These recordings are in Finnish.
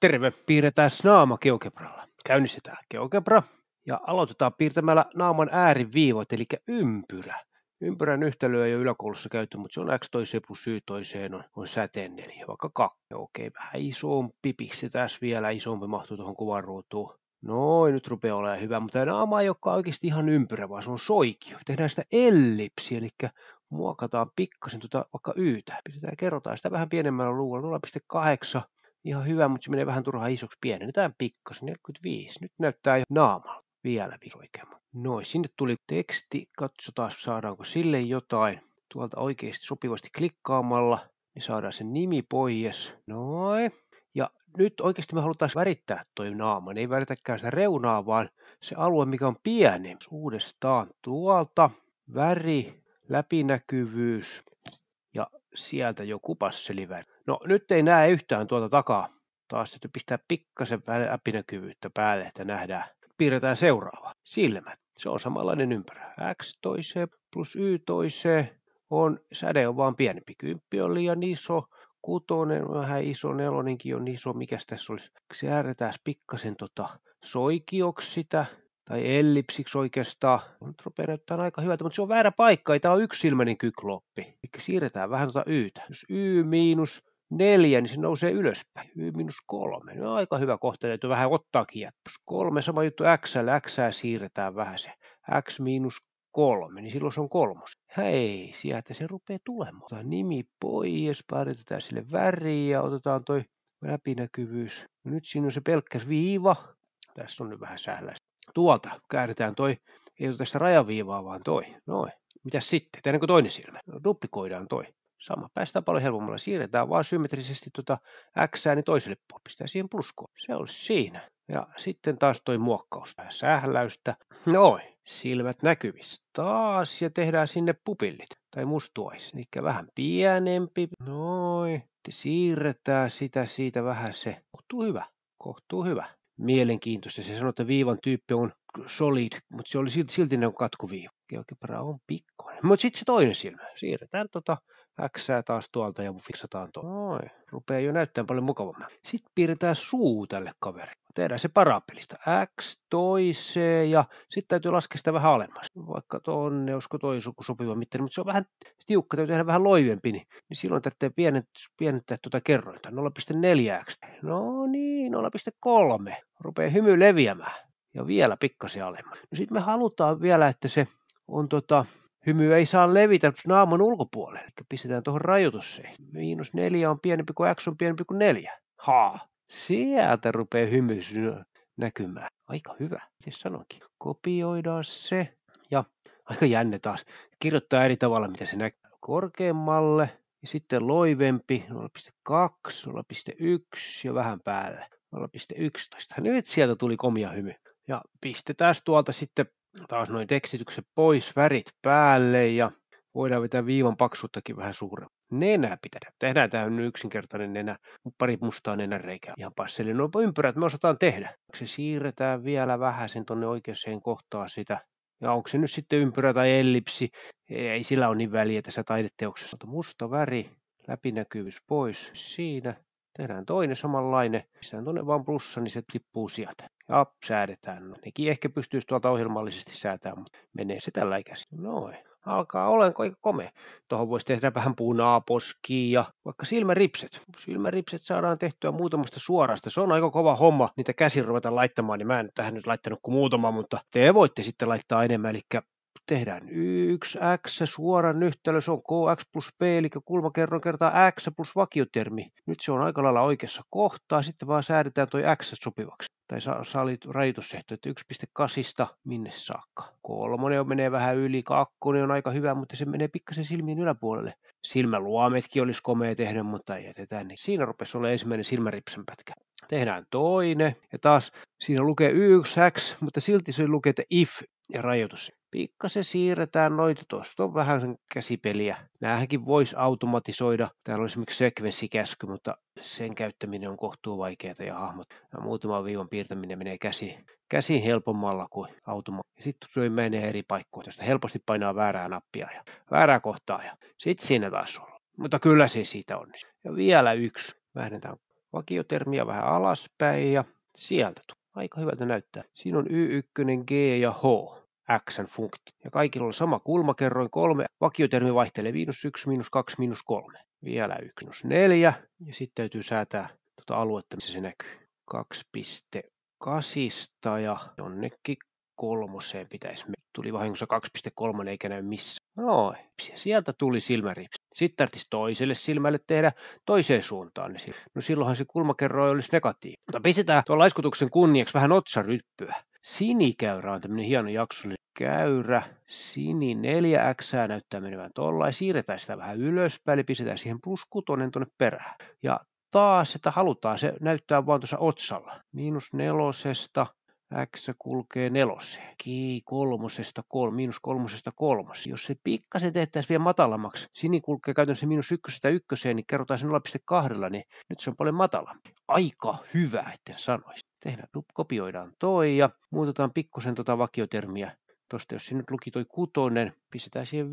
Terve, piirretään naama GeoGebralla. Käynnistetään GeoGebra ja aloitetaan piirtämällä naaman ääriviivat, eli ympyrä. Ympyrän yhtälöä ei ole yläkoulussa käyty, mutta se on x toiseen plus y toiseen on, on säteen 4, vaikka 2. Okei, vähän isompi, pistetään vielä isompi, mahtuu tuohon kuvan ruutuun. Noin, nyt rupeaa olemaan hyvä, mutta tämä naama ei olekaan oikeasti ihan ympyrä, vaan se on soikio. Tehdään sitä ellipsiä, eli muokataan pikkasen tuota vaikka ytä. Pistetään, kerrotaan sitä vähän pienemmällä luvulla 0,8 ihan hyvä, mutta se menee vähän turhaan isoksi pienennetään pikkasen, 45. Nyt näyttää jo naamalla vielä oikein. Noin, sinne tuli teksti, katsotaan saadaanko sille jotain. Tuolta oikeasti sopivasti klikkaamalla, niin saadaan se nimi pois. Noin. Ja nyt oikeasti me halutaan värittää toi naama, ei väritäkään sitä reunaa, vaan se alue, mikä on pienempi. Uudestaan tuolta, väri, läpinäkyvyys, sieltä jo kupasseliväin. No nyt ei näe yhtään tuota takaa. Taas täytyy pistää pikkasen läpinäkyvyyttä päälle, että nähdään. Piirretään seuraava. Silmät. Se on samanlainen ympärä. X toiseen plus Y toiseen on, säde on vaan pienempi. Kymppi on liian iso, kutonen on vähän iso, Neloninkin on iso. Mikäs tässä olisi? Se pikkasen tota soikioksi sitä tai ellipsiksi oikeastaan. Nyt rupeaa näyttää aika hyvältä, mutta se on väärä paikka, ei tämä ole yksilmäinen kykloppi. Eli siirretään vähän tuota ytä. Jos y miinus neljä, niin se nousee ylöspäin. Y miinus kolme. No, aika hyvä kohta, täytyy vähän ottaa kieppas. Kolme, sama juttu x, x siirretään vähän se. x miinus kolme, niin silloin se on kolmos. Hei, sieltä se rupeaa tulemaan. Otetaan nimi pois, päätetään sille väriä ja otetaan toi läpinäkyvyys. No nyt siinä on se pelkkä viiva. Tässä on nyt vähän sähläistä. Tuolta kääritään toi, ei ole tästä rajaviivaa, vaan toi. Noin. Mitäs sitten? Tehdäänkö toinen silmä? No, duplikoidaan toi. Sama. Päästään paljon helpommalla. Siirretään vaan symmetrisesti tuota x niin toiselle puolelle. Pistää siihen pluskoon. Se on siinä. Ja sitten taas toi muokkaus. Sähläystä. Noin. Silmät näkyvissä taas ja tehdään sinne pupillit tai mustuais. Eli vähän pienempi. Noin. Siirretään sitä siitä vähän se. Kohtuu hyvä. Kohtuu hyvä mielenkiintoista. Se sanoi, että viivan tyyppi on solid, mutta se oli silti, silti ne niinku on katkuviiva. Geogebra on pikkoinen. Mutta sitten se toinen silmä. Siirretään tota X taas tuolta ja fiksataan tuo. Noin. Rupeaa jo näyttämään paljon mukavammin. Sitten piirretään suu tälle kaverille tehdään se parapelistä x toiseen ja sitten täytyy laskea sitä vähän alemmas. Vaikka tuonne, olisiko toi sopiva mittari, mutta se on vähän tiukka, täytyy tehdä vähän loivempi, niin, niin silloin täytyy pienentää, pienentää tuota kerrointa 0,4x. No niin, 0,3. Rupeaa hymy leviämään ja vielä pikkasen alemmas. No sitten me halutaan vielä, että se on tota, hymy ei saa levitä naaman ulkopuolelle, eli pistetään tuohon rajoitusseen. Miinus neljä on pienempi kuin x on pienempi kuin neljä. Haa, Sieltä rupeaa hymyys näkymään. Aika hyvä, Siis sanonkin. Kopioidaan se. Ja aika jänne taas. Kirjoittaa eri tavalla, mitä se näkyy. Korkeammalle ja sitten loivempi 0,2, 0,1 ja vähän päälle 0,11. Nyt sieltä tuli komia hymy. Ja pistetään tuolta sitten taas noin tekstitykset pois, värit päälle ja voidaan vetää viivan paksuuttakin vähän suuremmin. Nenä pitää. Tehdään tähän yksinkertainen nenä, pari mustaa nenäreikää. Ihan passeli. No ympyrät me osataan tehdä. Se siirretään vielä vähän sen tuonne oikeaan kohtaan sitä. Ja onko se nyt sitten ympyrä tai ellipsi, ei sillä ole niin väliä tässä taideteoksessa. Mutta musta väri, läpinäkyvyys pois siinä. Tehdään toinen samanlainen, pistään tuonne vaan plussa, niin se tippuu sieltä. Ja säädetään. No, nekin ehkä pystyisi tuolta ohjelmallisesti säätämään, mutta menee se tällä ikäisesti. Noin. Alkaa olenko aika kome. Tuohon voisi tehdä vähän poskiin ja vaikka silmäripset. Silmäripset saadaan tehtyä muutamasta suorasta. Se on aika kova homma niitä käsin ruveta laittamaan, niin mä en tähän nyt laittanut kuin muutama, mutta te voitte sitten laittaa enemmän. Eli tehdään yksi x, suoran yhtälö, se on kx plus p, eli kulmakerroin kertaa x plus vakiotermi. Nyt se on aika lailla oikeassa kohtaa, sitten vaan säädetään tuo x sopivaksi. Tai saa, saa rajoitussehto, että 1,8 minne saakka. Kolmonen on, menee vähän yli, kakkonen on aika hyvä, mutta se menee pikkasen silmiin yläpuolelle. Silmäluometkin olisi komea tehdä, mutta ei jätetä. Niin siinä rupesi olla ensimmäinen silmäripsen pätkä. Tehdään toinen, ja taas siinä lukee yksi x, mutta silti se lukee, että if ja rajoitus pikkasen siirretään noita, tuosta on vähän sen käsipeliä. Nämähänkin voisi automatisoida, täällä on esimerkiksi sekvenssikäsky, mutta sen käyttäminen on kohtuu vaikeaa ja hahmot. Ja muutama viivan piirtäminen menee käsi, käsi helpommalla kuin automa. Sitten tuo menee eri paikkoihin, josta helposti painaa väärää nappia ja väärää kohtaa ja sitten siinä taas on. Mutta kyllä se siitä on. Ja vielä yksi. Vähennetään vakiotermiä vähän alaspäin ja sieltä. Aika hyvältä näyttää. Siinä on Y1, G ja H x funktio. Ja kaikilla on sama kulmakerroin kolme vakiotermi vaihtelee miinus yksi miinus kaksi miinus kolme Vielä yksi miinus neljä ja sitten täytyy säätää tuota aluetta, missä se näkyy. 2.8 ja jonnekin kolmoseen pitäisi mennä. Tuli vahingossa 2.3 eikä näy missään. Noin, sieltä tuli silmäripsi. Sitten tarvitsisi toiselle silmälle tehdä toiseen suuntaan. Niin no silloinhan se kulmakerroin olisi negatiivinen. Mutta pistetään tuon laiskutuksen kunniaksi vähän otsaryppyä. Sinikäyrä on tämmöinen hieno jaksollinen käyrä. Sini 4x näyttää menevän ja Siirretään sitä vähän ylöspäin, eli pistetään siihen plus 6 tuonne perään. Ja taas, että halutaan se näyttää vaan tuossa otsalla. Miinus nelosesta X kulkee neloseen. Ki kolmosesta kolme, miinus kolmosesta kolmas. Jos se pikkasen tehtäisiin vielä matalammaksi, sini kulkee käytännössä miinus ykkösestä ykköseen, niin kerrotaan se 0,2, niin nyt se on paljon matalampi. Aika hyvä, etten sanoisi. Tehdään, kopioidaan toi ja muutetaan pikkusen tuota vakiotermiä tuosta, jos nyt luki toi kutonen, pistetään siihen 5.8,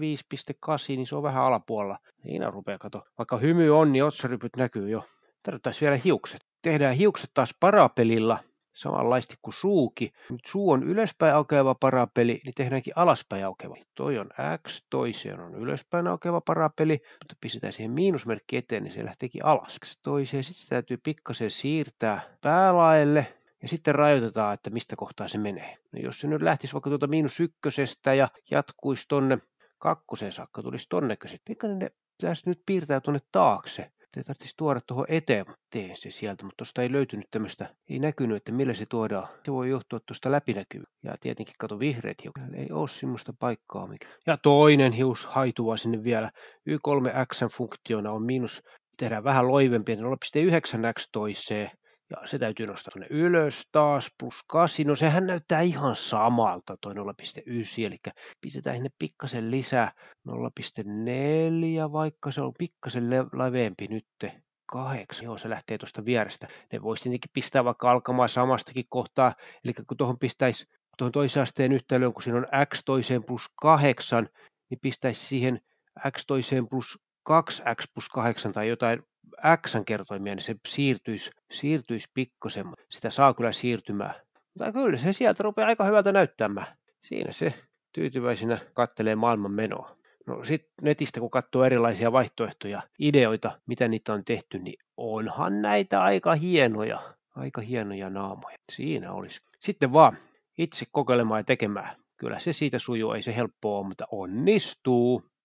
niin se on vähän alapuolella. Siinä rupeaa kato. Vaikka hymy on, niin otsarypyt näkyy jo. Tarvittaisiin vielä hiukset. Tehdään hiukset taas parapelilla samanlaisesti kuin suuki. Nyt suu on ylöspäin aukeava parapeli, niin tehdäänkin alaspäin aukeava. Toi on X, toiseen on ylöspäin aukeava parapeli, mutta pistetään siihen miinusmerkki eteen, niin se lähteekin alas. Toiseen sitten se täytyy pikkasen siirtää päälaelle, ja sitten rajoitetaan, että mistä kohtaa se menee. No jos se nyt lähtisi vaikka tuota miinus ykkösestä ja jatkuisi tonne kakkoseen saakka, tulisi tonne kysyt. pitäisi nyt piirtää tuonne taakse. Sitä tarvitsisi tuoda tuohon eteen se sieltä, mutta tuosta ei löytynyt tämmöistä, ei näkynyt, että millä se tuodaan. Se voi johtua tuosta läpinäkyvyydestä. Ja tietenkin kato vihreät hiukan. Ei ole semmoista paikkaa. Mikä. Ja toinen hius haitua sinne vielä. y 3 x funktiona on miinus, tehdään vähän loivempi, 0,9X niin toiseen ja se täytyy nostaa tuonne ylös taas, plus 8. No sehän näyttää ihan samalta toi 0,9, eli pistetään sinne pikkasen lisää 0,4, vaikka se on pikkasen laveempi nytte. 8, joo se lähtee tuosta vierestä. Ne voisi tietenkin pistää vaikka alkamaan samastakin kohtaa, eli kun tuohon pistäisi tuohon toisen asteen yhtälöön, kun siinä on x toiseen plus 8, niin pistäisi siihen x toiseen plus 2x plus 8 tai jotain X-kertoimia, niin se siirtyisi, siirtyisi pikkusen, sitä saa kyllä siirtymään. Mutta kyllä se sieltä rupeaa aika hyvältä näyttämään. Siinä se tyytyväisenä kattelee maailman menoa. No sitten netistä kun katsoo erilaisia vaihtoehtoja, ideoita, mitä niitä on tehty, niin onhan näitä aika hienoja. Aika hienoja naamoja. Siinä olisi. Sitten vaan itse kokeilemaan ja tekemään. Kyllä se siitä sujuu, ei se helppoa mutta onnistuu.